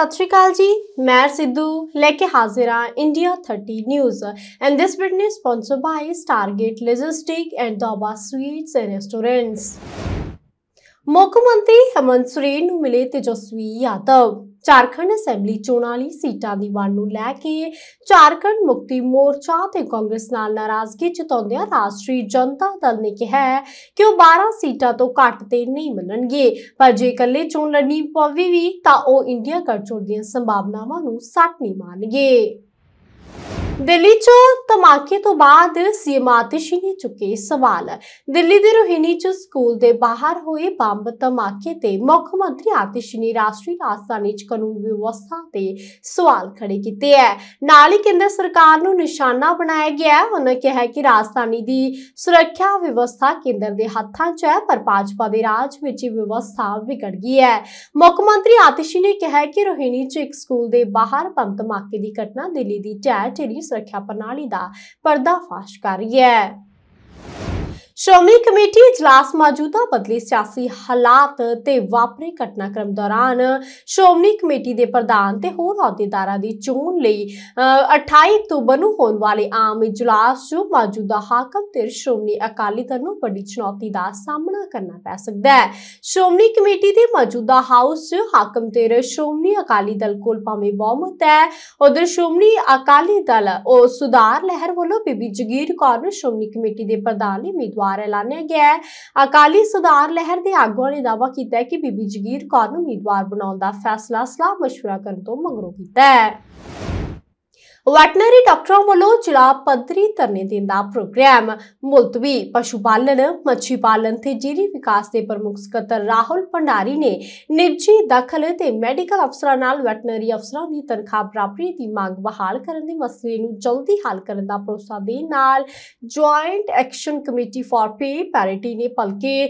ਸਤਿ ਸ਼੍ਰੀ ਅਕਾਲ ਜੀ ਮੈਂ ਸਿੱਧੂ ਲੈ ਕੇ ਹਾਜ਼ਰ ਹਾਂ India 30 news and this video is sponsored by Stargate logistic and Daba sweets and restaurants ਮੁੱਖ ਮੰਤਰੀ ਹਮਨ ਸੁਰੇਨ ਨੂੰ ਮਿਲੇ ਤੇਜਸਵੀ ਯਾਦਵ ਝਾਰਖੰਡ ਅਸੈਂਬਲੀ ਚੋਣਾਂ ਲਈ ਸੀਟਾਂ ਦੀ ਵੰਡ ਨੂੰ ਲੈ ਕੇ ਝਾਰਖੰਡ ਮੁਕਤੀ ਮੋਰਚਾ ਤੇ ਕਾਂਗਰਸ ਨਾਲ ਨਾਰਾਜ਼ਗੀ ਜਤਾਉਂਦਿਆਂ ਰਾਸ਼ਟਰੀ ਜਨਤਾ ਦਲ ਨੇ ਕਿਹਾ ਕਿ ਉਹ 12 ਸੀਟਾਂ ਤੋਂ ਘੱਟ ਤੇ ਨਹੀਂ ਮੰਨਣਗੇ ਪਰ ਜੇ ਇਕੱਲੇ ਚੋਣ ਲੜਨੀ ਪਵੇ ਵੀ ਤਾਂ ਉਹ ਇੰਡੀਆ ਗਠਜੋੜ ਦੀਆਂ ਸੰਭਾਵਨਾਵਾਂ ਨੂੰ ਸੱਟ ਨਹੀਂ ਮਾਰਨਗੇ ਦਿੱਲੀ 'ਚ ਧਮਾਕੇ ਤੋਂ ਬਾਅਦ ਸੀਐਮ ਆਤਿਸ਼ੀ ਨੇ ਚੁੱਕੇ ਸਵਾਲ ਦਿੱਲੀ ਦੇ ਰੋਹਿਣੀ 'ਚ ਸਕੂਲ ਦੇ ਬਾਹਰ ਹੋਏ ਬੰਬ ਧਮਾਕੇ ਤੇ ਮੁੱਖ ਮੰਤਰੀ ਆਤਿਸ਼ੀ ਨੇ ਰਾਸ਼ਟਰੀ ਰਾਜਧਾਨੀ 'ਚ ਕਾਨੂੰਨ ਵਿਵਸਥਾ ਤੇ ਸਵਾਲ ਖੜੇ ਕੀਤੇ ਹੈ ਨਾਲ ਹੀ ਕੇਂਦਰ ਸਰਕਾਰ ਨੂੰ ਨਿਸ਼ਾਨਾ ਬਣਾਇਆ ਗਿਆ ਉਹਨਾਂ ਕਿਹਾ ਕਿ ਰਾਜਧਾਨੀ ਦੀ ਸੁਰੱਖਿਆ ਵਿਵਸਥਾ ਕੇਂਦਰ ਦੇ ਹੱਥਾਂ 'ਚ ਹੈ ਪਰ ਪਾਜਪਾ ਦੇ ਰਾਜ ਵਿੱਚ ਇਹ ਵਿਵਸਥਾ ਵਿਗੜ ਗਈ ਹੈ ਮੁੱਖ ਮੰਤਰੀ ਆਤਿਸ਼ੀ ਨੇ ਕਿਹਾ ਕਿ ਰੋਹਿਣੀ 'ਚ ਇੱਕ ਸਕੂਲ ਦੇ ਬਾਹਰ ਬੰਬ ਧਮਾਕੇ ਦੀ ਘਟਨਾ ਦਿੱਲੀ ਦੀ ਚੈਟ ਜਿਹੜੀ ਸੁਰੱਖਿਆ ਪ੍ਰਣਾਲੀ ਦਾ ਪਰਦਾਫਾਸ਼ ਕਰ ਰਹੀ ਹੈ ਸ਼੍ਰੋਮਣੀ ਕਮੇਟੀ ਇਜਲਾਸ ਮੌਜੂਦਾ ਬਦਲੇ ਸਿਆਸੀ ਹਾਲਾਤ ਤੇ ਵਾਪਰੇ ਘਟਨਾਕ੍ਰਮ ਦੌਰਾਨ ਸ਼੍ਰੋਮਣੀ ਕਮੇਟੀ ਦੇ ਪ੍ਰਧਾਨ ਤੇ ਹੋਰ ਅਹੁਦੇਦਾਰਾਂ ਦੀ ਚੋਣ ਲਈ 28 ਅਕਤੂਬਰ ਨੂੰ ਹੋਣ ਵਾਲੇ ਆਮ ਇਜਲਾਸ 'ਚ ਮੌਜੂਦਾ ਹਾਕਮ ਤੇ ਸ਼੍ਰੋਮਣੀ ਅਕਾਲੀ ਦਲ ਨੂੰ ਵੱਡੀ ਚੁਣੌਤੀ ਦਾ ਸਾਹਮਣਾ ਕਰਨਾ ਪੈ ਸਕਦਾ ਹੈ ਸ਼੍ਰੋਮਣੀ ਕਮੇਟੀ ਦੇ ਮੌਜੂਦਾ ਹਾਊਸ 'ਚ ਹਾਕਮ ਤੇ ਸ਼੍ਰੋਮਣੀ ਅਕਾਲੀ ਦਲ ਕੋਲ ਭਾਵੇਂ ਬਹੁਮਤ ਹੈ ਉਧਰ ਸ਼੍ਰੋਮਣੀ ਅਕਾਲੀ ਦਲ ਉਹ ਸੁਧਾਰ ਲਹਿਰ ਵੱਲੋਂ ਬੀਬੀ ਜਗੀਰ ਕੌਰ ਨੂੰ ਸ਼੍ਰੋਮਣੀ ਕਮੇਟੀ ਦੇ ਪ੍ਰਧਾਨ ਲਈ ਉਮੀਦਵਾਰ ਉਮੀਦਵਾਰ ਐਲਾਨਿਆ ਗਿਆ ਹੈ ਅਕਾਲੀ ਸੁਧਾਰ ਲਹਿਰ ਦੇ ਆਗੂਆਂ ਨੇ ਦਾਵਾ ਕੀਤਾ ਹੈ ਕਿ ਬੀਬੀ ਜਗੀਰ ਕੌਰ ਨੂੰ ਉਮੀਦਵਾਰ ਬਣਾਉਣ ਦਾ ਫੈਸਲਾ ਸਲਾਹ مشورہ ਕਰਨ ਤੋਂ ਮਗਰੋਂ ਕੀਤਾ ਹੈ ਵੈਟਨਰੀ ਡਾਕਟਰਾਂ ਵੱਲੋਂ ਜ਼ਿਲ੍ਹਾ ਪੱਧਰੀ ਧਰਨੇ ਦੇਣ ਦਾ ਪ੍ਰੋਗਰਾਮ ਮੁਲਤਵੀ ਪਸ਼ੂ ਪਾਲਣ ਮੱਛੀ ਪਾਲਣ ਤੇ ਜੀਰੀ ਵਿਕਾਸ ਦੇ ਪ੍ਰਮੁੱਖ ਸਕੱਤਰ ਰਾਹੁਲ ਪੰਡਾਰੀ ਨੇ ਨਿੱਜੀ ਦਖਲ ਤੇ ਮੈਡੀਕਲ ਅਫਸਰਾਂ ਨਾਲ ਵੈਟਨਰੀ ਅਫਸਰਾਂ ਦੀ ਤਨਖਾਹ ਬਰਾਬਰੀ ਦੀ ਮੰਗ ਬਹਾਲ ਕਰਨ ਦੇ ਮਸਲੇ ਨੂੰ ਜਲਦੀ ਹੱਲ ਕਰਨ ਦਾ ਪ੍ਰੋਸਾ ਦੇ ਨਾਲ joint action committee for pay parity ਨੇ ਪਲਕੇ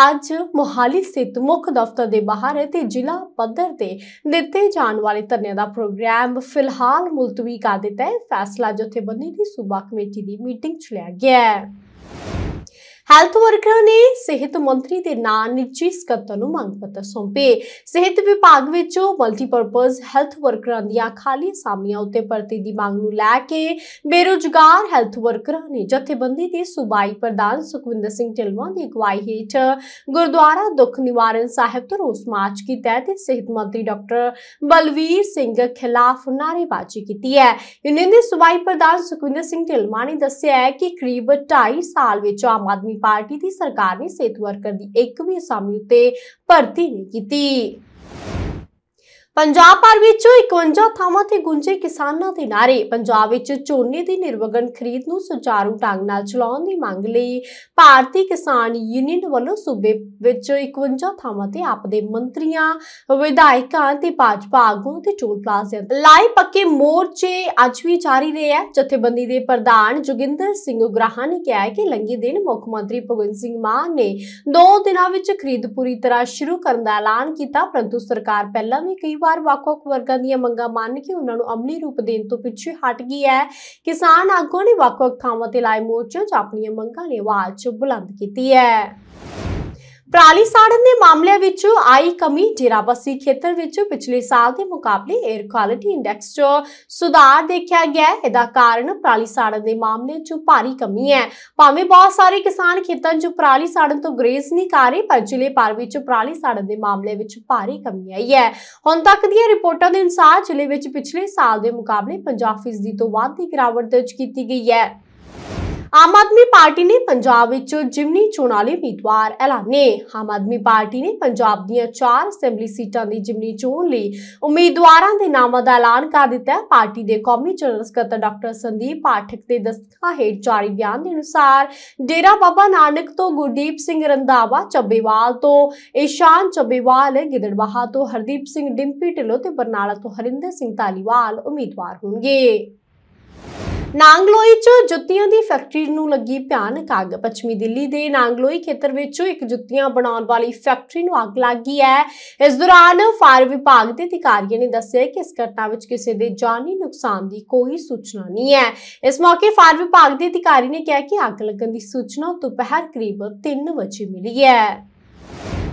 ਅੱਜ ਮੋਹਾਲੀ ਸਥਿਤ ਮੁੱਖ ਦਫ਼ਤਰ ਦੇ ਬਾਹਰ ਤੇ ਜ਼ਿਲ੍ਹਾ ਪੱਧਰ ਤੇ ਦਿੱਤੇ ਜਾਣ ਵਾਲੇ ਧਰਨੇ ਦਾ ਪ੍ਰੋਗਰਾਮ ਫਿਲਹਾਲ ਮੁਲਤਵੀ ਕਰ ਦਿੱਤਾ ਹੈ ਫੈਸਲਾ ਜਥੇਬੰਦੀ ਦੀ ਸੂਬਾ ਕਮੇਟੀ ਦੀ ਮੀਟਿੰਗ 'ਚ ਲਿਆ ਗਿਆ ਹੈ ਹੈਲਥ ਵਰਕਰਾਂ ਨੇ ਸਿਹਤ ਮੰਤਰੀ ਦੇ ਨਾਂ ਨਿੱਜੀ ਸਕੱਤਰ ਨੂੰ ਮੰਗ ਪੱਤਰ ਸੌਂਪੇ ਸਿਹਤ ਵਿਭਾਗ ਵਿੱਚੋਂ ਮਲਟੀਪਰਪਸ ਹੈਲਥ ਵਰਕਰਾਂ ਦੀਆਂ ਖਾਲੀ ਸਾਮੀਆਂ ਉੱਤੇ ਭਰਤੀ ਦੀ ਮੰਗ ਨੂੰ ਲੈ ਕੇ ਬੇਰੋਜ਼ਗਾਰ ਹੈਲਥ ਵਰਕਰਾਂ ਨੇ ਜਥੇਬੰਦੀ ਦੇ ਸੁਬਾਈ ਪ੍ਰਧਾਨ ਸੁਖਵਿੰਦਰ ਸਿੰਘ ਢਿਲਵਾਂ ਦੀ ਅਗਵਾਈ ਹੇਠ ਗੁਰਦੁਆਰਾ ਦੁੱਖ ਨਿਵਾਰਨ ਸਾਹਿਬ ਤੋਂ ਰੋਸ ਮਾਰਚ ਕੀਤਾ ਤੇ ਸਿਹਤ ਮੰਤਰੀ ਡਾਕਟਰ ਬਲਵੀਰ ਸਿੰਘ ਖਿਲਾਫ ਨਾਰੇਬਾਜ਼ੀ ਕੀਤੀ ਹੈ ਯੂਨੀਅਨ ਦੇ ਸੁਬਾਈ ਪ੍ਰਧਾਨ ਸੁਖਵਿੰਦਰ ਸਿੰਘ ਢਿਲਵਾਂ ਨੇ ਦੱਸਿਆ ਕਿ ਕਰੀਬ 2.5 ਸਾਲ ਵਿੱਚ ਆਮ ਆਦਮੀ ਆਦਮੀ ਪਾਰਟੀ ਦੀ ਸਰਕਾਰ ਨੇ ਸੇਤੂ ਵਰਕਰ ਦੀ ਇੱਕ ਵੀ ਅਸਾਮੀ ਉਤੇ ਭਰਤੀ ਨਹੀਂ ਕੀਤੀ ਪੰਜਾਬ ਭਰ ਵਿੱਚ 51 ਥਾਵਾਂ ਤੇ ਗੁੰਜੇ ਕਿਸਾਨਾਂ ਦੇ ਨਾਰੇ ਪੰਜਾਬ ਵਿੱਚ ਝੋਨੇ ਦੀ ਨਿਰਵਗਨ ਖਰੀਦ ਨੂੰ ਸੁਚਾਰੂ ਢੰਗ ਨਾਲ ਚਲਾਉਣ ਦੀ ਮੰਗ ਲਈ ਭਾਰਤੀ ਕਿਸਾਨ ਯੂਨੀਅਨ ਵੱਲੋਂ ਸੂਬੇ ਵਿੱਚ 51 ਥਾਵਾਂ ਤੇ ਆਪਦੇ ਮੰਤਰੀਆਂ ਵਿਧਾਇਕਾਂ ਤੇ ਭਾਜਪਾ ਆਗੂਆਂ ਤੇ ਚੋਣ ਦੇ ਲਾਈ ਪੱਕੇ ਮੋਰਚੇ ਅੱਜ ਵੀ ਜਾਰੀ ਰਹੇ ਹੈ ਜਥੇਬੰਦੀ ਦੇ ਪ੍ਰਧਾਨ ਜੋਗਿੰਦਰ ਸਿੰਘ ਉਗਰਾਹਾਂ ਨੇ ਕਿਹਾ ਕਿ ਲੰਗੀ ਦਿਨ ਮੁੱਖ ਮੰਤਰੀ ਭਗਵੰਤ ਸਿੰਘ ਮਾਨ ਨੇ 2 ਦਿਨਾਂ ਵਿੱਚ ਖਰੀਦ ਪੂਰੀ ਤਰ੍ਹਾਂ ਸ਼ੁਰੂ ਕਰਨ ਦਾ ਐਲਾਨ ਕੀਤਾ ਪਰੰਤੂ ਸਰਕਾਰ ਪਹਿਲਾਂ ਵੀ ਕਈ ਵਾਰ ਵੱਖ-ਵੱਖ ਵਰਗਾਂ ਦੀਆਂ ਮੰਗਾਂ ਮੰਨ ਕੇ ਉਹਨਾਂ ਨੂੰ ਅਮਲੀ ਰੂਪ ਦੇਣ ਤੋਂ ਪਿੱਛੇ ਹਟ ਗਈ ਹੈ ਕਿਸਾਨ ਆਗੂ ਨੇ ਵੱਖ-ਵੱਖ ਥਾਵਾਂ ਤੇ ਲਾਏ ਮੋਰਚੇ 'ਚ ਆਪਣੀਆਂ ਮੰਗਾਂ ਲਈ ਆਵਾਜ਼ ਬੁਲੰਦ ਕੀਤੀ ਹੈ ਪ੍ਰਾਲੀ ਸਾੜਨ ਦੇ ਮਾਮਲੇ ਵਿੱਚ ਆਈ ਕਮੀ ਜੇਰਾਬਸੀ ਖੇਤਰ ਵਿੱਚ ਪਿਛਲੇ ਸਾਲ ਦੇ ਮੁਕਾਬਲੇ 에ਅਰ ਕੁਆਲਿਟੀ ਇੰਡੈਕਸ 'ਚ ਸੁਧਾਰ ਦੇਖਿਆ ਗਿਆ ਹੈ ਇਹਦਾ ਕਾਰਨ ਪ੍ਰਾਲੀ ਸਾੜਨ ਦੇ ਮਾਮਲੇ 'ਚ ਭਾਰੀ ਕਮੀ ਹੈ ਭਾਵੇਂ ਬਹੁਤ ਸਾਰੇ ਕਿਸਾਨ ਖੇਤਾਂ 'ਚ ਪ੍ਰਾਲੀ ਸਾੜਨ ਤੋਂ ਗਰੇਜ਼ ਨਹੀਂ ਕਰ ਰਹੇ ਪਰ ਜ਼ਿਲ੍ਹੇ ਪਰ ਵਿੱਚ ਪ੍ਰਾਲੀ ਸਾੜਨ ਦੇ ਮਾਮਲੇ ਵਿੱਚ ਭਾਰੀ ਕਮੀ ਆਈ ਹੈ ਹੁਣ ਤੱਕ ਦੀਆਂ ਰਿਪੋਰਟਾਂ ਦੇ ਅਨੁਸਾਰ ਜ਼ਿਲ੍ਹੇ ਵਿੱਚ ਪਿਛਲੇ ਸਾਲ ਦੇ ਮੁਕਾਬਲੇ 50% ਤੋਂ ਵੱਧ ਦੀ ਗਿਰਾਵਟ ਦਰਜ ਕੀਤੀ ਗਈ ਹੈ ਆਮ ਆਦਮੀ ਪਾਰਟੀ ਨੇ ਪੰਜਾਬ ਵਿੱਚ ਜਿਮਨੀ ਚੋਣਾਂ ਲਈ ਉਮੀਦਵਾਰ ਐਲਾਨੇ ਆਮ ਆਦਮੀ ਪਾਰਟੀ ਨੇ ਪੰਜਾਬ ਦੀਆਂ 4 ਅਸੈਂਬਲੀ ਸੀਟਾਂ ਦੀ ਜਿਮਨੀ ਚੋਣ ਲਈ ਉਮੀਦਵਾਰਾਂ ਦੇ ਨਾਮਾਂ ਦਾ ਐਲਾਨ ਕਰ ਦਿੱਤਾ ਹੈ ਪਾਰਟੀ ਦੇ ਕੌਮੀ ਜਨਰਲ ਸਕੱਤਰ ਡਾਕਟਰ ਸੰਦੀਪ ਪਾਠਕ ਦੇ ਦਸਤਖਤਾਂ ਹੇਠ ਜਾਰੀ ਬਿਆਨ ਦੇ ਅਨੁਸਾਰ ਡੇਰਾ ਬਾਬਾ ਨਾਨਕ ਤੋਂ ਗੁਰਦੀਪ ਸਿੰਘ ਰੰਧਾਵਾ ਚੱਬੇਵਾਲ ਤੋਂ ਈਸ਼ਾਨ ਚੱਬੇਵਾਲ ਗਿੱਦੜਬਾਹਾ ਤੋਂ ਹਰਦੀਪ ਸਿੰਘ ਡਿੰਪੀ ਢਿੱਲੋਂ ਤੇ ਬਰਨਾਲਾ ਤੋਂ ਹਰਿੰਦਰ ਸਿੰਘ ਧਾਲੀਵਾਲ ਉਮੀਦਵਾਰ ਹੋਣਗੇ ਨਾਂਗਲੋਈ 'ਚ ਜੁੱਤੀਆਂ ਦੀ ਫੈਕਟਰੀ ਨੂੰ ਲੱਗੀ ਭਿਆਨਕ ਅੱਗ ਪੱਛਮੀ ਦਿੱਲੀ ਦੇ ਨਾਂਗਲੋਈ ਖੇਤਰ ਵਿੱਚ ਇੱਕ ਜੁੱਤੀਆਂ ਬਣਾਉਣ ਵਾਲੀ ਫੈਕਟਰੀ ਨੂੰ ਅੱਗ ਲੱਗ ਗਈ ਹੈ ਇਸ ਦੌਰਾਨ ਫਾਇਰ ਵਿਭਾਗ ਦੇ ਅਧਿਕਾਰੀਆਂ ਨੇ ਦੱਸਿਆ ਕਿ ਇਸ ਘਟਨਾ ਵਿੱਚ ਕਿਸੇ ਦੇ ਜਾਨੀ ਨੁਕਸਾਨ ਦੀ ਕੋਈ ਸੂਚਨਾ ਨਹੀਂ ਹੈ ਇਸ ਮੌਕੇ ਫਾਇਰ ਵਿਭਾਗ ਦੇ ਅਧਿਕਾਰੀ ਨੇ ਕਿਹਾ ਕਿ ਅੱਗ ਲੱਗਣ ਦੀ ਸੂਚਨਾ ਦੁਪਹਿਰ ਕਰੀਬ 3 ਵਜੇ ਮਿਲੀ ਹੈ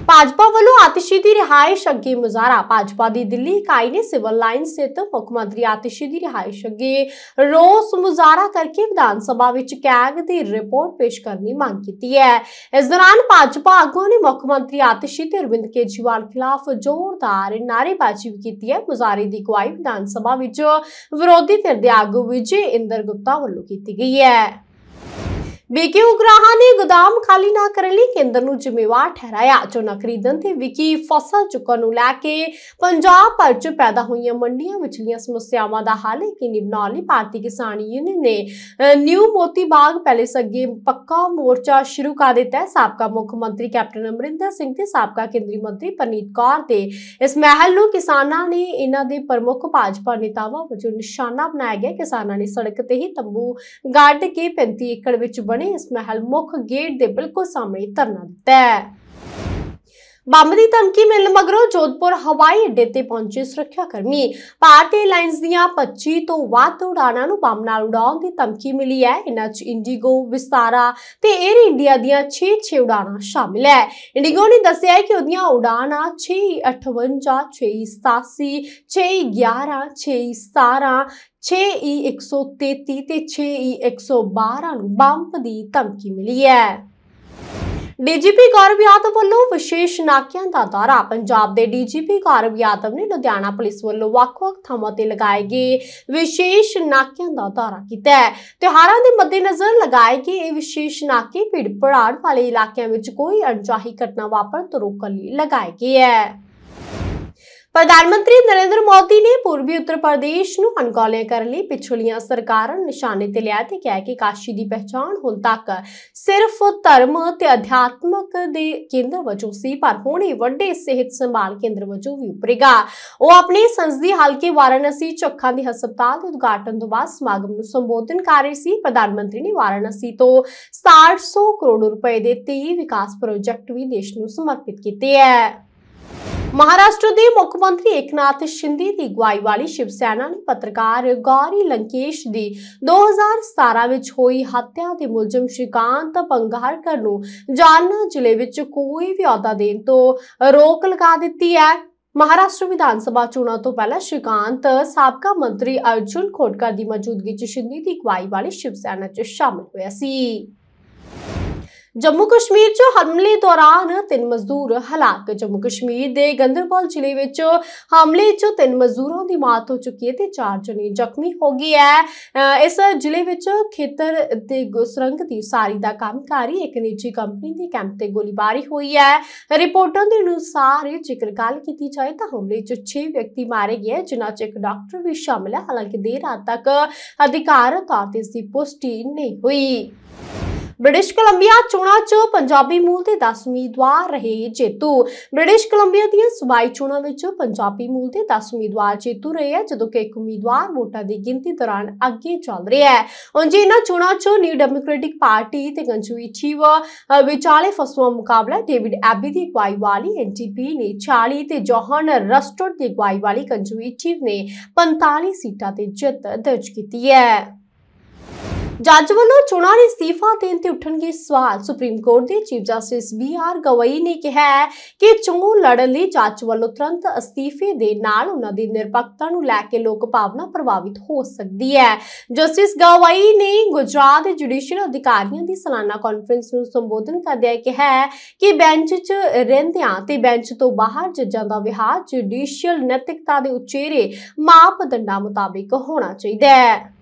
ਭਾਜਪਾ ਵੱਲੋਂ ਆਤਿਸ਼ੀ ਦੀ ਰਿਹਾਇਸ਼ ਅੱਗੇ ਮੁਜ਼ਾਰਾ ਭਾਜਪਾ ਦੀ ਦਿੱਲੀ ਇਕਾਈ ਨੇ ਸਿਵਲ ਲਾਈਨ ਸਥਿਤ ਮੁੱਖ ਮੰਤਰੀ ਆਤਿਸ਼ੀ ਦੀ ਰਿਹਾਇਸ਼ ਅੱਗੇ ਰੋਸ ਮੁਜ਼ਾਰਾ ਕਰਕੇ ਵਿਧਾਨ ਸਭਾ ਵਿੱਚ ਕੈਗ ਦੀ ਰਿਪੋਰਟ ਪੇਸ਼ ਕਰਨ ਦੀ ਮੰਗ ਕੀਤੀ ਹੈ ਇਸ ਦੌਰਾਨ ਭਾਜਪਾ ਆਗੂਆਂ ਨੇ ਮੁੱਖ ਮੰਤਰੀ ਆਤਿਸ਼ੀ ਤੇ ਅਰਵਿੰਦ ਕੇਜਰੀਵਾਲ ਖਿਲਾਫ ਜ਼ੋਰਦਾਰ ਨਾਰੇਬਾਜ਼ੀ ਵੀ ਕੀਤੀ ਹੈ ਮੁਜ਼ਾਰੇ ਦੀ ਅਗਵਾਈ ਵਿਧਾਨ ਸਭਾ ਵਿੱਚ ਵਿਰੋਧੀ ਧਿਰ ਦੇ ਆਗੂ ਵਿਜੇ ਇੰਦਰ ਗੁਪਤਾ ਵੱਲੋਂ ਕੀਤੀ ਗਈ ਹੈ ਨੇ ਗੋਦਾਮ ਖਾਲੀ ਨਾ ਕਰਨ ਲਈ ਕੇਂਦਰ ਨੂੰ ਜ਼ਿੰਮੇਵਾਰ ਠਹਿਰਾਇਆ ਜੋ ਨਕਰੀਦਨ ਤੇ ਵਿਕੀ ਫਸਲ ਚੁੱਕਣ ਨੂੰ ਲੈ ਕੇ ਪੰਜਾਬ ਭਰ 'ਚ ਪੈਦਾ ਹੋਈਆਂ ਮੰਡੀਆਂ ਵਿਚਲੀਆਂ ਸਮੱਸਿਆਵਾਂ ਦਾ ਹੱਲ ਕੀ ਨਿਭਾਉਣ ਲਈ ਭਾਰਤੀ ਕਿਸਾਨ ਯੂਨੀਅਨ ਨੇ ਨਿਊ ਮੋਤੀ ਬਾਗ ਪੈਲੇਸ ਅੱਗੇ ਪੱਕਾ ਮੋਰਚਾ ਸ਼ੁਰੂ ਕਰ ਦਿੱਤਾ ਹੈ ਸਾਬਕਾ ਮੁੱਖ ਮੰਤਰੀ ਕੈਪਟਨ ਅਮਰਿੰਦਰ ਸਿੰਘ ਤੇ ਸਾਬਕਾ ਕੇਂਦਰੀ ਮੰਤਰੀ ਪਰਨੀਤ ਕੌਰ ਦੇ ਇਸ ਮਹਿਲ ਨੂੰ ਕਿਸਾਨਾਂ ਨੇ ਇਹਨਾਂ ਦੇ ਪ੍ਰਮੁੱਖ ਭਾਜਪਾ ਨੇਤਾਵਾਂ ਵਜੋਂ ਨਿਸ਼ਾਨਾ ਬਣਾਇਆ ਗਿਆ ਕਿਸਾਨਾਂ ਨੇ ਸੜਕ ਤੇ ਹੀ ਤੰਬੂ ਗੱਡ ਕੇ 35 ਏਕੜ ਵਿੱਚ ਨੇ ਇਸ ਮਹਿਲ ਮੁੱਖ ਗੇਟ ਦੇ ਬਿਲਕੁਲ ਸਾਹਮਣੇ ਧਰਨਾ ਦਿੱਤਾ ਬੰਬ ਦੀ ਧਮਕੀ ਮਿਲਣ ਮਗਰੋਂ ਜੋਧਪੁਰ ਹਵਾਈ ਅੱਡੇ ਤੇ ਪਹੁੰਚੇ ਸੁਰੱਖਿਆ ਕਰਮੀ ਭਾਰਤੀ ਲਾਈਨਸ ਦੀਆਂ 25 ਤੋਂ ਵੱਧ ਉਡਾਣਾਂ ਨੂੰ ਬੰਬ ਨਾਲ ਉਡਾਉਣ ਦੀ ਧਮਕੀ ਮਿਲੀ ਹੈ ਇਨ੍ਹਾਂ 'ਚ ਇੰਡੀਗੋ, ਵਿਸਤਾਰਾ ਤੇ 에ਅਰ ਇੰਡੀਆ ਦੀਆਂ 6-6 ਉਡਾਣਾਂ ਸ਼ਾਮਿਲ ਹੈ ਇੰਡੀਗੋ ਨੇ ਦੱਸਿਆ ਹੈ ਕਿ ਉਹਦੀਆਂ ਉਡਾਣਾਂ 6-58, 6-87, 6-11, 6 617, 6E133 ਤੇ 6E112 ਨੂੰ ਬੰਬ ਦੀ ਧਮਕੀ ਮਿਲੀ ਹੈ ਡੀਜੀਪੀ ਗੌਰਵ ਯਾਦਵ ਵੱਲੋਂ ਵਿਸ਼ੇਸ਼ ਨਾਕਿਆਂ ਦਾ ਦੌਰਾ ਪੰਜਾਬ ਦੇ ਡੀਜੀਪੀ ਗੌਰਵ ਯਾਦਵ ਨੇ ਲੁਧਿਆਣਾ ਪੁਲਿਸ ਵੱਲੋਂ ਵੱਖ-ਵੱਖ ਥਾਵਾਂ ਤੇ ਲਗਾਏ ਗਏ ਵਿਸ਼ੇਸ਼ ਨਾਕਿਆਂ ਦਾ ਦੌਰਾ ਕੀਤਾ ਹੈ ਤਿਉਹਾਰਾਂ ਦੇ ਮੱਦੇਨਜ਼ਰ ਲਗਾਏ ਗਏ ਇਹ ਵਿਸ਼ੇਸ਼ ਨਾਕੇ ਭੀੜ ਵਾਲੇ ਇਲਾਕਿਆਂ ਵਿੱਚ ਕੋਈ ਅਣਚਾਹੀ ਘਟਨਾ ਵਾਪਰਨ ਤੋਂ ਰੋਕਣ ਲਈ ਲਗਾਏ ਗਏ ਹੈ ਪ੍ਰਧਾਨ ਮੰਤਰੀ ਨਰਿੰਦਰ ਮੋਦੀ ਨੇ ਪੂਰਬੀ ਉੱਤਰ ਪ੍ਰਦੇਸ਼ ਨੂੰ ਅਣਗੌਲਿਆ ਕਰਨ ਲਈ ਪਿਛਲੀਆਂ ਸਰਕਾਰਾਂ ਨਿਸ਼ਾਨੇ ਤੇ ਲਿਆ ਤੇ ਕਿਹਾ ਕਿ ਕਾਸ਼ੀ ਦੀ ਪਛਾਣ ਹੁਣ ਤੱਕ ਸਿਰਫ ਧਰਮ ਤੇ ਅਧਿਆਤਮਕ ਦੇ ਕੇਂਦਰ ਵਜੋਂ ਸੀ ਪਰ ਹੁਣ ਇਹ ਵੱਡੇ ਸਿਹਤ ਸੰਭਾਲ ਕੇਂਦਰ ਵਜੋਂ ਵੀ ਉਪਰੇਗਾ ਉਹ ਆਪਣੇ ਸੰਸਦੀ ਹਲਕੇ ਵਾਰਾਣਸੀ ਚੱਖਾਂ ਦੇ ਹਸਪਤਾਲ ਦੇ ਉਦਘਾਟਨ ਤੋਂ ਬਾਅਦ ਸਮਾਗਮ ਨੂੰ ਸੰਬੋਧਨ ਕਰ ਰਹੀ ਸੀ ਪ੍ਰਧਾਨ ਮੰਤਰੀ ਨੇ ਵਾਰਾਣਸੀ ਤੋਂ 700 ਕਰੋੜ ਰੁਪਏ ਦੇ 23 ਵਿਕਾਸ ਪ੍ਰੋਜੈਕਟ ਵੀ ਦੇਸ਼ ਨੂੰ ਸਮਰਪਿਤ ਕੀਤੇ ਹੈ ਮਹਾਰਾਸ਼ਟਰ ਦੇ ਮੁੱਖ ਮੰਤਰੀ ਏਕਨਾਥ ਸ਼ਿੰਦੇ ਦੀ ਗਵਾਈ ਵਾਲੀ ਸ਼ਿਵ ਸੈਨਾ ਨੇ ਪੱਤਰਕਾਰ ਗੌਰੀ ਲੰਕੇਸ਼ ਦੀ 2017 ਵਿੱਚ ਹੋਈ ਹੱਤਿਆ ਦੇ ਮੁਲਜ਼ਮ ਸ਼ਿਕਾਂਤ ਪੰਗਾਰਕਰ ਨੂੰ ਜਾਲਨਾ ਜ਼ਿਲ੍ਹੇ ਵਿੱਚ ਕੋਈ ਵੀ ਅਹੁਦਾ ਦੇਣ ਤੋਂ ਰੋਕ ਲਗਾ ਦਿੱਤੀ ਹੈ ਮਹਾਰਾਸ਼ਟਰ ਵਿਧਾਨ ਸਭਾ ਚੋਣਾਂ ਤੋਂ ਪਹਿਲਾਂ ਸ਼ਿਕਾਂਤ ਸਾਬਕਾ ਮੰਤਰੀ ਅਰਜੁਨ ਖੋਟਕਰ ਦੀ ਮੌਜੂਦਗੀ 'ਚ ਸ਼ਿੰਦੇ ਦੀ ਗਵਾਈ ਵਾਲੀ ਸ਼ਿਵ ਸੈਨਾ 'ਚ ਸ਼ਾਮਲ ਹੋਇਆ ਸੀ ਜੰਮੂ ਕਸ਼ਮੀਰ 'ਚ ਹਮਲੇ ਦੌਰਾਨ ਤਿੰਨ ਮਜ਼ਦੂਰ ਹਲਾਕ ਜੰਮੂ ਕਸ਼ਮੀਰ ਦੇ ਗੰਦਰਪਾਲ ਜ਼ਿਲ੍ਹੇ ਵਿੱਚ ਹਮਲੇ 'ਚ ਤਿੰਨ ਮਜ਼ਦੂਰਾਂ ਦੀ ਮੌਤ ਹੋ ਚੁੱਕੀ ਹੈ ਤੇ ਚਾਰ ਜਣੇ ਜ਼ਖਮੀ ਹੋ ਗਏ ਹੈ ਇਸ ਜ਼ਿਲ੍ਹੇ ਵਿੱਚ ਖੇਤਰ ਦੇ ਗੁਸਰੰਗ ਦੀ ਸਾਰੀ ਦਾ ਕੰਮਕਾਰੀ ਇੱਕ ਨਿੱਜੀ ਕੰਪਨੀ ਦੇ ਕੈਂਪ ਤੇ ਗੋਲੀਬਾਰੀ ਹੋਈ ਹੈ ਰਿਪੋਰਟਾਂ ਦੇ ਅਨੁਸਾਰ ਜ਼ਿਕਰ ਗੱਲ ਕੀਤੀ ਜਾਏ ਤਾਂ ਹਮਲੇ 'ਚ 6 ਵਿਅਕਤੀ ਮਾਰੇ ਗਏ ਜਿਨ੍ਹਾਂ 'ਚ ਇੱਕ ਡਾਕਟਰ ਵੀ ਸ਼ਾਮਲ ਹੈ ਹਾਲਾਂਕਿ ਦੇਰ ਰਾਤ ਤੱਕ ਅਧਿਕਾਰਤ ਤੌਰ ਤੇ ਇਸ ਦੀ ਪੁਸ਼ਟੀ ਨਹੀਂ ਹੋਈ ਬ੍ਰਿਟਿਸ਼ ਕੋਲੰਬੀਆ ਚੋਣਾਂ 'ਚ ਪੰਜਾਬੀ ਮੂਲ ਦੇ 10 ਉਮੀਦਵਾਰ ਰਹੇ ਜੇਤੂ ਬ੍ਰਿਟਿਸ਼ ਕੋਲੰਬੀਆ ਦੀਆਂ ਸੁਬਾਈ ਚੋਣਾਂ ਵਿੱਚ ਪੰਜਾਬੀ ਮੂਲ ਦੇ 10 ਉਮੀਦਵਾਰ ਜੇਤੂ ਰਹੇ ਆ ਜਦੋਂ ਕਿ ਇੱਕ ਉਮੀਦਵਾਰ ਵੋਟਾਂ ਦੀ ਗਿਣਤੀ ਦੌਰਾਨ ਅੱਗੇ ਚੱਲ ਰਿਹਾ ਹੈ ਉਂਝ ਇਹਨਾਂ ਚੋਣਾਂ 'ਚ ਨਿਊ ਡੈਮੋਕ੍ਰੈਟਿਕ ਪਾਰਟੀ ਤੇ ਗੰਜੂਇਚੀਵ ਵਿਚਾਲੇ ਫਸਵਾ ਮੁਕਾਬਲਾ ਡੇਵਿਡ ਐਬੀ ਦੀ ਅਗਵਾਈ ਵਾਲੀ ਐਨਟੀਪੀ ਨੇ 40 ਤੇ ਜੋਹਨ ਰਸਟੋਟ ਦੀ ਅਗਵਾਈ ਵਾਲੀ ਗੰਜੂਇਚੀਵ ਨੇ 45 ਸੀਟਾਂ ਤੇ ਜਿੱਤ ਦਰਜ ਕੀਤੀ ਹੈ ਜੱਜ ਵੱਲੋਂ ਚੋਣਾਂ ਦੇ ਸਤੀਫਾ ਦੇਣ ਤੇ ਉੱਠਣਗੇ ਸਵਾਲ ਸੁਪਰੀਮ ਕੋਰਟ ਦੇ chief justice V R Gavai ਨੇ ਕਿਹਾ ਕਿ ਚੋਣ ਲੜਨ ਲਈ ਜੱਜ ਵੱਲੋਂ ਤੁਰੰਤ ਅਸਤੀਫੇ ਦੇ ਨਾਲ ਉਹਨਾਂ ਦੀ ਨਿਰਪੱਖਤਾ ਨੂੰ ਲੈ ਕੇ ਲੋਕ ਭਾਵਨਾ ਪ੍ਰਭਾਵਿਤ ਹੋ ਸਕਦੀ ਹੈ ਜਸਟਿਸ ਗਵਈ ਨੇ ਗੁਜਰਾਤ ਦੇ ਜੁਡੀਸ਼ੀਅਲ ਅਧਿਕਾਰੀਆਂ ਦੀ ਸਾਲਾਨਾ ਕਾਨਫਰੰਸ ਨੂੰ ਸੰਬੋਧਨ ਕਰਦਿਆਂ ਕਿਹਾ ਕਿ ਬੈਂਚ 'ਚ ਰਹਿੰਦਿਆਂ ਤੇ ਬੈਂਚ ਤੋਂ ਬਾਹਰ ਜੱਜਾਂ ਦਾ ਵਿਹਾਰ ਜੁਡੀਸ਼ੀਅਲ ਨੈਤਿਕਤਾ ਦੇ ਉਚੇਰੇ ਮਾਪਦੰਡਾਂ ਮੁਤਾਬਿਕ ਹੋਣਾ ਚਾਹੀਦਾ ਹੈ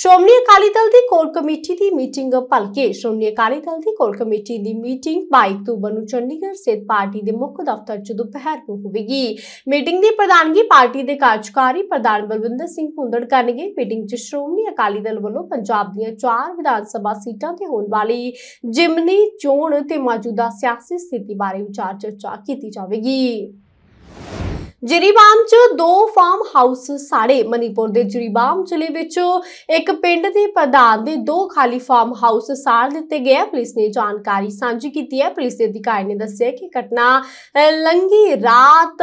ਸ਼੍ਰੋਮਣੀ ਅਕਾਲੀ ਦਲ ਦੀ ਕੋਰ ਕਮੇਟੀ ਦੀ ਮੀਟਿੰਗ ਭਲਕੇ ਸ਼੍ਰੋਮਣੀ ਅਕਾਲੀ ਦਲ ਦੀ ਕੋਰ ਕਮੇਟੀ ਦੀ ਮੀਟਿੰਗ 22 ਅਕਤੂਬਰ ਨੂੰ ਚੰਡੀਗੜ੍ਹ ਸਥਿਤ ਪਾਰਟੀ ਦੇ ਮੁੱਖ ਦਫ਼ਤਰ 'ਚ ਦੁਪਹਿਰ ਨੂੰ ਹੋਵੇਗੀ ਮੀਟਿੰਗ ਦੀ ਪ੍ਰਧਾਨਗੀ ਪਾਰਟੀ ਦੇ ਕਾਰਜਕਾਰੀ ਪ੍ਰਧਾਨ ਬਲਵਿੰਦਰ ਸਿੰਘ ਭੁੰਦੜ ਕਰਨਗੇ ਮੀਟਿੰਗ 'ਚ ਸ਼੍ਰੋਮਣੀ ਅਕਾਲੀ ਦਲ ਵੱਲੋਂ ਪੰਜਾਬ ਦੀਆਂ ਚਾਰ ਵਿਧਾਨ ਸਭਾ ਸੀਟਾਂ ਤੇ ਹੋਣ ਵਾਲੀ ਜਿਮਨੀ ਚੋਣ ਤੇ ਮੌਜੂਦਾ ਸਿਆਸੀ ਸਥਿਤੀ ਬਾਰੇ ਵਿਚਾਰ ਚਰਚਾ ਕੀਤੀ ਜਾਵੇਗੀ ਜਰੀਬਾਮ ਚ ਦੋ ਫਾਰਮ ਹਾਊਸ ਸਾੜੇ ਮਨੀਪੁਰ ਦੇ ਜਰੀਬਾਮ ਜ਼ਿਲ੍ਹੇ ਵਿੱਚ ਇੱਕ ਪਿੰਡ ਦੇ ਪ੍ਰਧਾਨ ਦੇ ਦੋ ਖਾਲੀ ਫਾਰਮ ਹਾਊਸ ਸਾੜ ਦਿੱਤੇ ਗਏ ਪੁਲਿਸ ਨੇ ਜਾਣਕਾਰੀ ਸਾਂਝੀ ਕੀਤੀ ਹੈ ਪੁਲਿਸ ਦੇ ਅਧਿਕਾਰੀ ਨੇ ਦੱਸਿਆ ਕਿ ਘਟਨਾ ਲੰਗੀ ਰਾਤ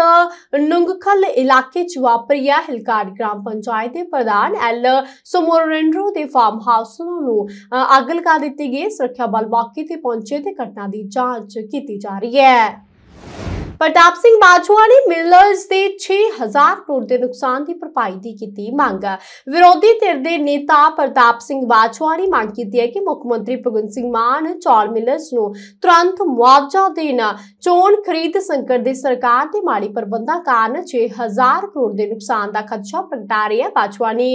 ਨੁੰਗਖਲ ਇਲਾਕੇ ਚ ਵਾਪਰੀ ਹੈ ਹਿਲਕਾਟ ਗ੍ਰਾਮ ਪੰਚਾਇਤ ਦੇ ਪ੍ਰਧਾਨ ਐਲ ਸਮੋਰੇਂਡਰੋ ਦੇ ਫਾਰਮ ਹਾਊਸ ਨੂੰ ਅੱਗ ਲਗਾ ਦਿੱਤੀ ਗਈ ਸੁਰੱਖਿਆ ਬਲ ਮੌਕੇ ਤੇ ਪਹੁੰਚੇ ਤੇ ਘਟਨਾ ਦੀ ਜਾਂਚ ਕੀਤੀ ਜਾ ਰਹੀ ਹੈ ਪ੍ਰਤਾਪ ਸਿੰਘ ਬਾਜਵਾ ਨੇ ਮਿਲਰਸ ਦੇ 6000 ਕਰੋੜ ਦੇ ਨੁਕਸਾਨ ਦੀ ਭਰਪਾਈ ਦੀ ਕੀਤੀ ਮੰਗ ਵਿਰੋਧੀ ਧਿਰ ਦੇ ਨੇਤਾ ਪ੍ਰਤਾਪ ਸਿੰਘ ਬਾਜਵਾ ਨੇ ਮੰਗ ਕੀਤੀ ਹੈ ਕਿ ਮੁੱਖ ਮੰਤਰੀ ਭਗਵੰਤ ਸਿੰਘ ਮਾਨ ਚੌਲ ਮਿਲਰਸ ਨੂੰ ਤੁਰੰਤ ਮੁਆਵਜ਼ਾ ਦੇਣ ਚੋਣ ਖਰੀਦ ਸੰਕਟ ਦੇ ਸਰਕਾਰ ਦੇ ਮਾੜੀ ਪ੍ਰਬੰਧਾਂ ਕਾਰਨ 6000 ਕਰੋੜ ਦੇ ਨੁਕਸਾਨ ਦਾ ਖਦਸ਼ਾ ਪ੍ਰਗਟਾ ਰਹੀ ਹੈ ਬਾਜਵਾ ਨੇ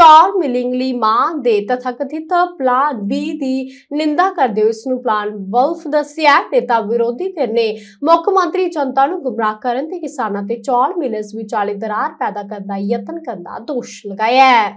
ਚੌਲ ਮਿਲਿੰਗ ਲਈ ਮਾਨ ਦੇ ਤਥਾਕਥਿਤ ਪਲਾਨ ਬੀ ਦੀ ਨਿੰਦਾ ਕਰਦੇ ਹੋਏ ਇਸ ਨੂੰ ਪਲਾਨ ਬਲਫ ਦੱਸਿਆ ਨੇਤਾ ਵਿਰੋਧੀ ਧਿਰ ਨੇ ਮੁੱਖ ਮੰਤਰੀ ਚੰਦ ਜਨਤਾ ਨੂੰ ਗੁੰਮਰਾਹ ਕਰਨ ਤੇ ਕਿਸਾਨਾਂ ਤੇ ਚੌਲ ਮਿਲਸ ਵਿਚਾਲੇ ਦਰਾਰ ਪੈਦਾ ਕਰਨ ਦਾ ਯਤਨ ਕਰਨ ਦਾ ਦੋਸ਼ ਲਗਾਇਆ ਹੈ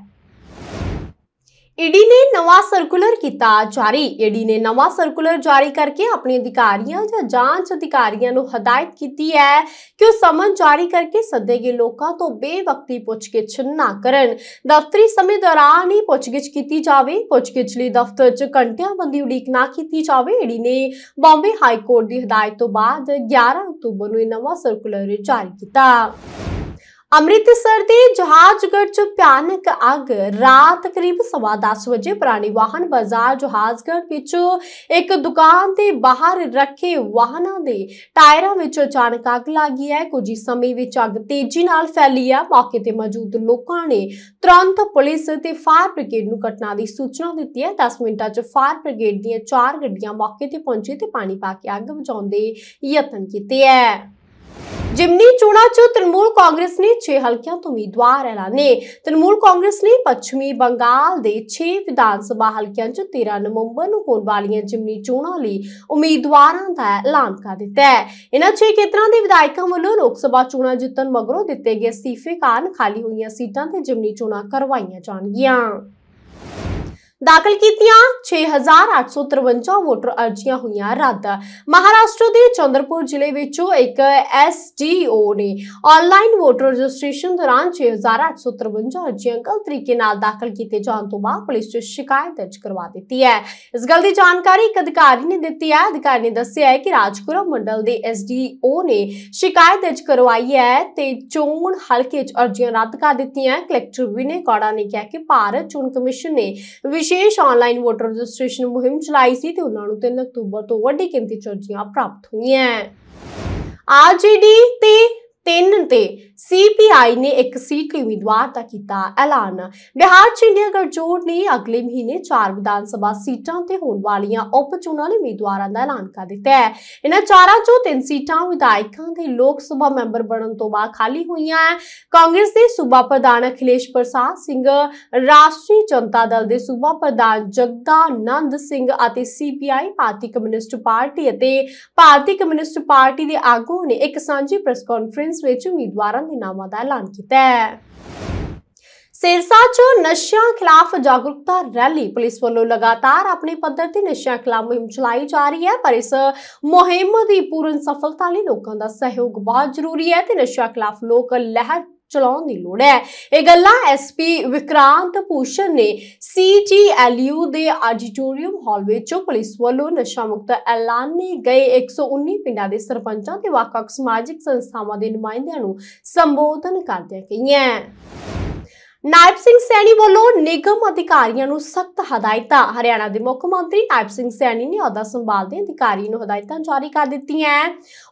ईडी ने नवा सर्कुलर ਕੀਤਾ ਜਾਰੀ ਈਡੀ ਨੇ ਨਵਾਂ ਸਰਕੂਲਰ ਜਾਰੀ ਕਰਕੇ ਆਪਣੇ ਅਧਿਕਾਰੀਆਂ ਜਾਂ ਜਾਂਚ ਅਧਿਕਾਰੀਆਂ ਨੂੰ ਹਦਾਇਤ ਕੀਤੀ ਹੈ ਕਿ ਉਹ ਸਮਨ ਜਾਰੀ ਕਰਕੇ ਸੱਦੇਗੇ ਲੋਕਾਂ ਤੋਂ ਬੇਵਕਤੀ ਪੁੱਛਗਿੱਛ ਨਾ ਕਰਨ ਦਫ਼ਤਰੀ ਸਮੇਂ ਦੌਰਾਨ ਹੀ ਪੁੱਛਗਿੱਛ ਕੀਤੀ ਜਾਵੇ ਪੁੱਛਗਿੱਛ ਲਈ ਦਫ਼ਤਰ 'ਚ ਘੰਟਿਆਂ ਬੰਦੀ ਉਡੀਕ ਨਾ ਕੀਤੀ ਜਾਵੇ ਈਡੀ ਨੇ ਬੰਬੇ ਹਾਈ ਕੋਰਟ ਦੀ ਹਦਾਇਤ ਤੋਂ ਬਾਅਦ 11 ਅਕਤੂਬਰ ਨੂੰ ਇਹ ਨਵਾਂ ਸਰਕੂਲਰ ਜਾਰੀ ਕੀਤਾ ਅੰਮ੍ਰਿਤਸਰ ਦੇ ਜਹਾਜ਼ਗੜ੍ਹ 'ਚ ਭਿਆਨਕ ਅੱਗ ਰਾਤ ਕਰੀਬ 10:30 ਵਜੇ ਪੁਰਾਣੀ ਵਾਹਨ ਬਾਜ਼ਾਰ ਜਹਾਜ਼ਗੜ੍ਹ ਵਿੱਚ ਇੱਕ ਦੁਕਾਨ ਦੇ ਬਾਹਰ ਰੱਖੇ ਵਾਹਨਾਂ ਦੇ ਟਾਇਰਾਂ ਵਿੱਚ ਅਚਾਨਕ ਅੱਗ ਲੱਗੀ ਹੈ ਕੁਝ ਸਮੇਂ ਵਿੱਚ ਅੱਗ ਤੇਜ਼ੀ ਨਾਲ ਫੈਲੀ ਹੈ ਮੌਕੇ ਤੇ ਮੌਜੂਦ ਲੋਕਾਂ ਨੇ ਤੁਰੰਤ ਪੁਲਿਸ ਤੇ ਫਾਇਰ ਬ੍ਰਿਗੇਡ ਨੂੰ ਘਟਨਾ ਦੀ ਸੂਚਨਾ ਦਿੱਤੀ ਹੈ 10 ਮਿੰਟਾਂ 'ਚ ਫਾਇਰ ਬ੍ਰਿਗੇਡ ਦੀਆਂ 4 ਗੱਡੀਆਂ ਮੌਕੇ ਤੇ ਪਹੁੰਚੀ ਤੇ ਪਾਣੀ ਪਾ ਕੇ ਅੱਗ ਬੁਝਾਉਣ ਦੇ ਯਤਨ ਕੀਤੇ ਹੈ ਜਿਮਨੀ ਚੋਣਾਂ 'ਚ ਤ੍ਰਿਮੂਲ ਕਾਂਗਰਸ ਨੇ 6 ਹਲਕਿਆਂ ਤੋਂ ਉਮੀਦਵਾਰ ਐਲਾਨੇ ਤ੍ਰਿਮੂਲ ਕਾਂਗਰਸ ਨੇ ਪੱਛਮੀ ਬੰਗਾਲ ਦੇ 6 ਵਿਧਾਨ ਸਭਾ ਹਲਕਿਆਂ 'ਚ 13 ਨਵੰਬਰ ਨੂੰ ਹੋਣ ਵਾਲੀਆਂ ਜਿਮਨੀ ਚੋਣਾਂ ਲਈ ਉਮੀਦਵਾਰਾਂ ਦਾ ਐਲਾਨ ਕਰ ਦਿੱਤਾ ਹੈ ਇਹਨਾਂ 6 ਖੇਤਰਾਂ ਦੇ ਵਿਧਾਇਕਾਂ ਵੱਲੋਂ ਲੋਕ ਸਭਾ ਚੋਣਾਂ ਜਿੱਤਣ ਮਗਰੋਂ ਦਿੱਤੇ ਗਏ ਅਸਤੀਫੇ ਕਾਰਨ ਖਾਲੀ ਹੋਈਆਂ ਸੀਟਾਂ ਤੇ ਜਿਮਨੀ ਚੋਣਾਂ ਕਰਵਾਈਆਂ ਜਾਣਗੀਆਂ ਦਾਖਲ ਕੀਤੀਆਂ 6853 ਵੋਟਰ ਅਰਜ਼ੀਆਂ ਹੋਈਆਂ ਰੱਦ ਮਹਾਰਾਸ਼ਟਰ ਦੇ ਚੰਦਰਪੁਰ ਜ਼ਿਲ੍ਹੇ ਵਿੱਚੋਂ ਇੱਕ ਐਸਡੀਓ ਨੇ ਆਨਲਾਈਨ ਵੋਟਰ ਰਜਿਸਟ੍ਰੇਸ਼ਨ ਦੌਰਾਨ 6853 ਅਰਜ਼ੀਆਂ ਗਲਤ ਤਰੀਕੇ ਨਾਲ ਦਾਖਲ ਕੀਤੇ ਜਾਣ ਤੋਂ ਬਾਅਦ ਪੁਲਿਸ 'ਚ ਸ਼ਿਕਾਇਤ ਦਰਜ ਕਰਵਾ ਦਿੱਤੀ ਹੈ ਇਸ ਗੱਲ ਦੀ ਜਾਣਕਾਰੀ ਇੱਕ ਅਧਿਕਾਰੀ ਨੇ ਦਿੱਤੀ ਹੈ ਅਧਿਕਾਰੀ ਨੇ ਦੱਸਿਆ ਹੈ ਕਿ ਰਾਜਕੁਰਮ ਮੰਡਲ ਦੇ ਐਸਡੀਓ ਨੇ ਸ਼ਿਕਾਇਤ ਦਰਜ ਕਰਵਾਈ ਹੈ ਤੇ ਚੋਣ ਹਲਕੇ 'ਚ ਅਰਜ਼ੀਆਂ ਰੱਦ ਕਰ ਦਿੱਤੀਆਂ ਕਲੈਕਟਰ ਵਿਨੇ ਕੌੜਾ ਨੇ ਕਿਹਾ ਕਿ ਭਾਰਤ ਚੋਣ ਕਮਿਸ਼ਨ ਨੇ ਵਿਸ਼ੇ ਵਿਸ਼ੇਸ਼ ਆਨਲਾਈਨ ਵੋਟਰ ਰਜਿਸਟ੍ਰੇਸ਼ਨ ਮੁਹਿੰਮ ਚਲਾਈ ਸੀ ਤੇ ਉਹਨਾਂ ਨੂੰ 3 ਅਕਤੂਬਰ ਤੋਂ ਵੱਡੀ ਗਿਣਤੀ ਚਰਚੀਆਂ ਪ੍ਰਾਪਤ ਹੋਈਆਂ ਆਰਜੀਡੀ ਤੇ 3 ਤੇ ਸੀਪੀਆਈ ਨੇ ਇੱਕ ਸੀਟ ਲਈ ਉਮੀਦਵਾਰ ਦਾ ਕੀਤਾ ਐਲਾਨ ਬਿਹਾਰ ਚ ਇੰਡੀਆ ਗਠਜੋੜ ਨੇ ਅਗਲੇ ਮਹੀਨੇ ਚਾਰ ਵਿਧਾਨ ਸਭਾ ਸੀਟਾਂ ਤੇ ਹੋਣ ਵਾਲੀਆਂ ਉਪ ਚੋਣਾਂ ਲਈ ਉਮੀਦਵਾਰਾਂ ਦਾ ਐਲਾਨ ਕਰ ਦਿੱਤਾ ਹੈ ਇਹਨਾਂ ਚਾਰਾਂ ਚੋਂ ਤਿੰਨ ਸੀਟਾਂ ਵਿਧਾਇਕਾਂ ਦੇ ਲੋਕ ਸਭਾ ਮੈਂਬਰ ਬਣਨ ਤੋਂ ਬਾਅਦ ਖਾਲੀ ਹੋਈਆਂ ਹਨ ਕਾਂਗਰਸ ਦੇ ਸੂਬਾ ਪ੍ਰਧਾਨ ਅਖਿਲੇਸ਼ ਪ੍ਰਸਾਦ ਸਿੰਘ ਰਾਸ਼ਟਰੀ ਜਨਤਾ ਦਲ ਦੇ ਸੂਬਾ ਪ੍ਰਧਾਨ ਜਗਦਾਨੰਦ ਸਿੰਘ ਅਤੇ ਸੀਪੀਆਈ ਭਾਰਤੀ ਕਮਿਊਨਿਸਟ ਪਾਰਟੀ ਅਤੇ ਭਾਰਤੀ ਕਮਿਊਨਿਸਟ ਪਾਰਟੀ ਦੇ ਆਗੂ ਨੇ ਇੱਕ ਸਾਂਝੀ ਪ੍ਰੈਸ ਕਾਨਫਰੰਸ ਵਿੱਚ ਉਮੀਦਵਾਰਾਂ ਦੇ ਹੁਕਮਨਾਮਾ ਦਾ ਐਲਾਨ ਕੀਤਾ ਹੈ ਸਿਰਸਾ 'ਚ ਨਸ਼ਿਆਂ ਖਿਲਾਫ ਜਾਗਰੂਕਤਾ ਰੈਲੀ ਪੁਲਿਸ ਵੱਲੋਂ ਲਗਾਤਾਰ ਆਪਣੇ ਪੱਧਰ ਤੇ ਨਸ਼ਿਆਂ ਖਿਲਾਫ ਮੁਹਿੰਮ ਚਲਾਈ ਜਾ ਰਹੀ ਹੈ ਪਰ ਇਸ ਮੁਹਿੰਮ ਦੀ ਪੂਰਨ ਸਫਲਤਾ ਲਈ ਲੋਕਾਂ ਦਾ ਸਹਿਯੋਗ ਬਹੁਤ ਜ਼ਰੂਰੀ ਹੈ ਤੇ ਨਸ਼ਿਆਂ ਖਿਲਾਫ ਲੋਕ ਲਹਿਰ ਚਲਾਉਣ ਦੀ ਲੋੜ ਹੈ ਇਹ ਗੱਲਾਂ ਐਸਪੀ ਵਿਕਰਾਂਤ ਭੂਸ਼ਣ ਨੇ ਸੀਜੀਐਲਯੂ ਦੇ ਆਡੀਟੋਰੀਅਮ ਹਾਲ ਵਿੱਚ ਪੁਲਿਸ ਵੱਲੋਂ ਨਸ਼ਾ ਮੁਕਤ ਐਲਾਨੇ ਗਏ 119 ਪਿੰਡਾਂ ਦੇ ਸਰਪੰਚਾਂ ਤੇ ਵੱਖ-ਵੱਖ ਸਮਾਜਿਕ ਸੰਸਥਾਵਾਂ ਦੇ ਨੁਮਾਇੰਦਿਆਂ ਨੂੰ ਸੰਬੋਧਨ ਕਰਦਿਆਂ ਕਹੀਆਂ ਨਾਇਬ ਸਿੰਘ ਸੈਣੀ ਵੱਲੋਂ ਨਿਗਮ ਅਧਿਕਾਰੀਆਂ ਨੂੰ ਸਖਤ ਹਦਾਇਤਾਂ ਹਰਿਆਣਾ ਦੇ ਮੁੱਖ ਮੰਤਰੀ ਨਾਇਬ ਸਿੰਘ ਸੈਣੀ ਨੇ ਅਹੁਦਾ ਸੰਭਾਲਦੇ ਅਧਿਕਾਰੀ ਨੂੰ ਹਦਾਇਤਾਂ ਜਾਰੀ ਕਰ ਦਿੱਤੀਆਂ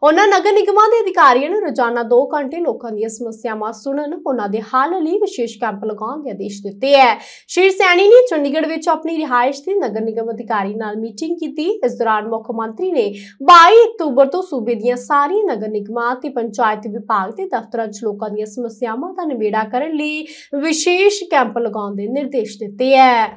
ਉਹਨਾਂ ਨਗਰ ਨਿਗਮਾਂ ਦੇ ਅਧਿਕਾਰੀਆਂ ਨੂੰ ਰੋਜ਼ਾਨਾ 2 ਘੰਟੇ ਲੋਕਾਂ ਦੀਆਂ ਸਮੱਸਿਆਵਾਂ ਸੁਣਨ ਉਹਨਾਂ ਦੇ ਹੱਲ ਲਈ ਵਿਸ਼ੇਸ਼ ਕੈਂਪ ਲਗਾਉਣ ਦੇ ਆਦੇਸ਼ ਦਿੱਤੇ ਹੈ ਸ਼੍ਰੀ ਸੈਣੀ ਨੇ ਚੰਡੀਗੜ੍ਹ ਵਿੱਚ ਆਪਣੀ ਰਿਹਾਇਸ਼ ਤੇ ਨਗਰ ਨਿਗਮ ਅਧਿਕਾਰੀ ਨਾਲ ਮੀਟਿੰਗ ਕੀਤੀ ਇਸ ਦੌਰਾਨ ਮੁੱਖ ਮੰਤਰੀ ਨੇ 22 ਅਕਤੂਬਰ ਤੋਂ ਸੂਬੇ ਦੀਆਂ ਸਾਰੀਆਂ ਨਗਰ ਨਿਗਮਾਂ ਤੇ ਪੰਚਾਇਤ ਵਿਭਾਗ ਦੇ ਦਫ਼ਤਰਾਂ 'ਚ ਲੋਕਾਂ ਦੀਆਂ ਸਮੱਸਿਆਵਾਂ ਦਾ ਨਿਬੇੜਾ ਕਰਨ ਲਈ ਵਿਸ਼ੇਸ਼ ਕੈਂਪ ਲਗਾਉਣ ਦੇ ਨਿਰਦੇਸ਼ ਦਿੱਤੇ ਹੈ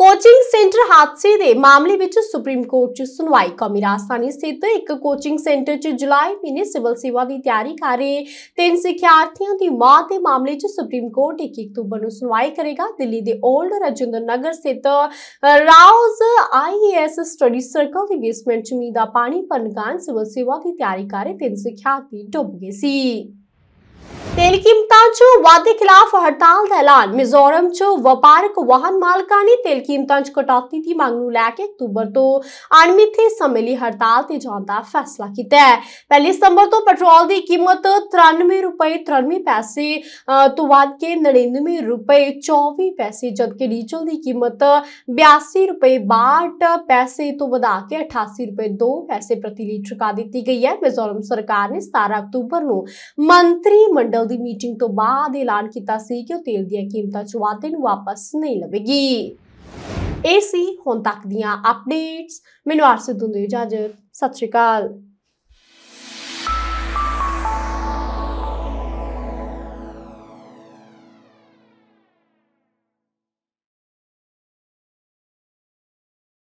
ਕੋਚਿੰਗ ਸੈਂਟਰ ਹਾਦਸੇ ਦੇ ਮਾਮਲੇ ਵਿੱਚ ਸੁਪਰੀਮ ਕੋਰਟ 'ਚ ਸੁਣਵਾਈ ਕੌਮੀ ਰਾਜਧਾਨੀ ਸਥਿਤ ਇੱਕ ਕੋਚਿੰਗ ਸੈਂਟਰ 'ਚ ਜੁਲਾਈ ਮਹੀਨੇ ਸਿਵਲ ਸੇਵਾ ਦੀ ਤਿਆਰੀ ਕਰ ਰਹੇ ਤਿੰਨ ਸਿੱਖਿਆਰਥੀਆਂ ਦੀ ਮੌਤ ਦੇ ਮਾਮਲੇ 'ਚ ਸੁਪਰੀਮ ਕੋਰਟ 1 ਅਕਤੂਬਰ ਨੂੰ ਸੁਣਵਾਈ ਕਰੇਗਾ ਦਿੱਲੀ ਦੇ 올ਡ ਰਜਿੰਦਰ ਨਗਰ ਸਥਿਤ ਰਾਉਜ਼ ਆਈਐਸ ਸਟੱਡੀ ਸਰਕਲ ਦੀ ਬੇਸਮੈਂਟ 'ਚ ਮੀਦਾ ਦਾ ਪਾਣੀ ਭਰਨ ਸਿਵਲ ਸੇਵਾ ਦੀ ਤਿਆਰੀ ਕਰ ਰਹੇ ਤਿੰਨ ਸਿੱਖਿਆਰਥੀ ਡੁੱਬ ਗਏ ਸੀ તેલકિંમતા ચો વાદે ખિલાફ હડતાલનું એલાન મિઝોરમ ચો વેપારક વાહન માલકાની તેલકિંમતા ચ કટોતીની માંગનું ਲੈ ਕੇ ਅਕਤੂਬਰ ਤੋਂ ਅਣਮਿੱਥੇ ਸਮੇਲੀ ਹੜਤਾਲ ਤੇ ਜਾਣ ਦਾ ਫੈਸਲਾ ਕੀਤਾ ਹੈ ਪਹਿਲੀ ਸਤੰਬਰ ਤੋਂ ਪੈਟਰੋਲ ਦੀ ਕੀਮਤ 93 ਰੁਪਏ 93 ਪੈਸੇ ਤੋਂ ਵੱਧ ਕੇ 99 ਰੁਪਏ 24 ਪੈਸੇ ਜਦਕਿ ਡੀਜ਼ਲ ਦੀ ਕੀਮਤ 82 ਰੁਪਏ 62 ਪੈਸੇ ਤੋਂ ਵਧਾ ਕੇ 88 ਰੁਪਏ 2 ਪੈਸੇ ਪ੍ਰਤੀ ਲੀਟਰ ਕਰ ਦਿੱਤੀ ਗਈ ਹੈ ਮਿਜ਼ੋਰਮ ਸਰਕਾਰ ਨੇ 17 ਅਕਤੂਬਰ ਨੂੰ ਮੰਤਰੀ ਮੰਡਲ ਪੈਨਲ ਦੀ ਮੀਟਿੰਗ ਤੋਂ ਬਾਅਦ ਐਲਾਨ ਕੀਤਾ ਸੀ ਕਿ ਉਹ ਤੇਲ ਦੀਆਂ ਕੀਮਤਾਂ 'ਚ ਵਾਧੇ ਨੂੰ ਵਾਪਸ ਨਹੀਂ ਲਵੇਗੀ ਇਹ ਸੀ ਹੁਣ ਤੱਕ ਦੀਆਂ ਅਪਡੇਟਸ ਮੈਨੂੰ ਆਰਸੇ ਦੁੰਦੇ ਇਜਾਜ਼ਤ ਸਤਿ ਸ਼੍ਰੀ ਅਕਾਲ